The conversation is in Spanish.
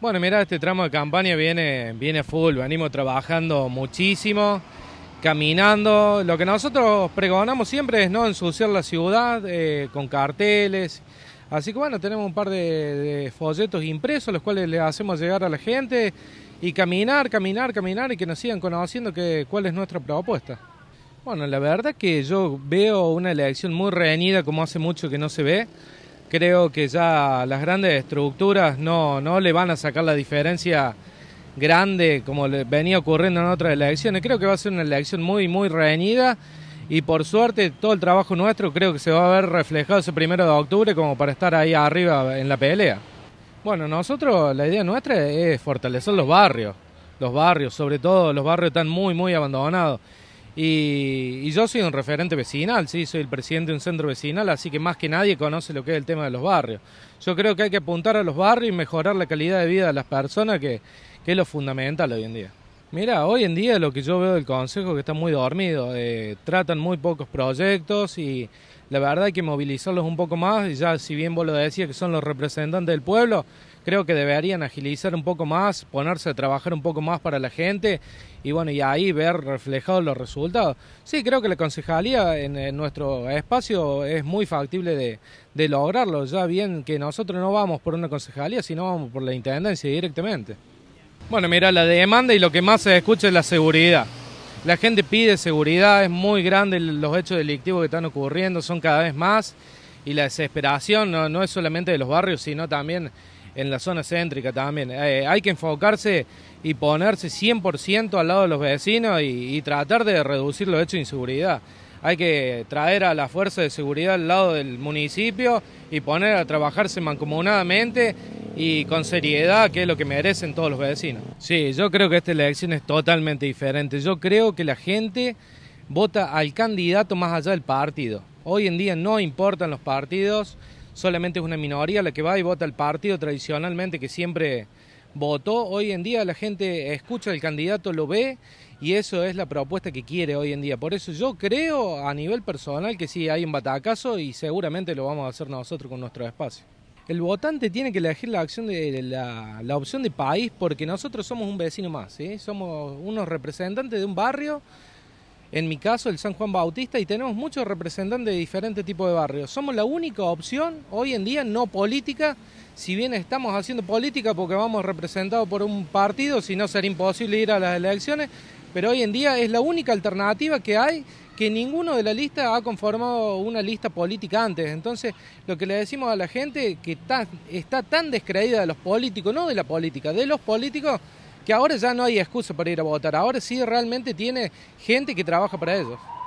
Bueno, mira, este tramo de campaña viene, viene full, venimos trabajando muchísimo, caminando. Lo que nosotros pregonamos siempre es no ensuciar la ciudad eh, con carteles. Así que bueno, tenemos un par de, folletos impresos, los cuales le hacemos llegar a la gente y caminar, caminar, caminar y que nos sigan conociendo cuál es nuestra propuesta. Bueno, la verdad que yo veo una elección muy reñida como hace mucho que no se ve creo que ya las grandes estructuras no, le van a sacar la diferencia grande como venía ocurriendo en otras elecciones. Creo que va a ser una elección muy, muy reñida y por suerte todo el trabajo nuestro creo que se va a ver reflejado ese primero de octubre como para estar ahí arriba en la pelea. Bueno, nosotros la idea nuestra es fortalecer los barrios, los barrios, sobre todo los barrios están muy, muy abandonados. Y, yo soy un referente vecinal, sí, soy el presidente de un centro vecinal, así que más que nadie conoce lo que es el tema de los barrios. Yo creo que hay que apuntar a los barrios y mejorar la calidad de vida de las personas, que, que es lo fundamental hoy en día. Mira, hoy en día lo que yo veo del Consejo es que está muy dormido, eh, tratan muy pocos proyectos y la verdad hay que movilizarlos un poco más, y ya si bien vos lo decías que son los representantes del pueblo, creo que deberían agilizar un poco más, ponerse a trabajar un poco más para la gente y bueno, y ahí ver reflejados los resultados. Sí, creo que la concejalía en, nuestro espacio es muy factible de, de lograrlo, ya bien que nosotros no vamos por una concejalía, sino vamos por la intendencia directamente. Bueno, mira, la demanda y lo que más se escucha es la seguridad. La gente pide seguridad, es muy grande los hechos delictivos que están ocurriendo, son cada vez más. Y la desesperación no, es solamente de los barrios, sino también en la zona céntrica también. Eh, hay que enfocarse y ponerse 100% al lado de los vecinos y, y, tratar de reducir los hechos de inseguridad. Hay que traer a la fuerza de seguridad al lado del municipio y poner a trabajarse mancomunadamente y con seriedad, que es lo que merecen todos los vecinos. Sí, yo creo que esta elección es totalmente diferente. Yo creo que la gente vota al candidato más allá del partido. Hoy en día no importan los partidos, solamente es una minoría la que va y vota al partido tradicionalmente que siempre votó. Hoy en día la gente escucha al candidato, lo ve y eso es la propuesta que quiere hoy en día. Por eso yo creo a nivel personal que sí hay un batacazo y seguramente lo vamos a hacer nosotros con nuestro espacio el votante tiene que elegir la, acción de, la, opción de país porque nosotros somos un vecino más, ¿sí? somos unos representantes de un barrio, en mi caso el San Juan Bautista, y tenemos muchos representantes de diferentes tipos de barrios. Somos la única opción hoy en día no política, si bien estamos haciendo política porque vamos representados por un partido, si no sería imposible ir a las elecciones, pero hoy en día es la única alternativa que hay que ninguno de la lista ha conformado una lista política antes. Entonces, lo que le decimos a la gente que está, tan descreída de los políticos, no de la política, de los políticos, que ahora ya no hay excusa para ir a votar. Ahora sí realmente tiene gente que trabaja para ellos.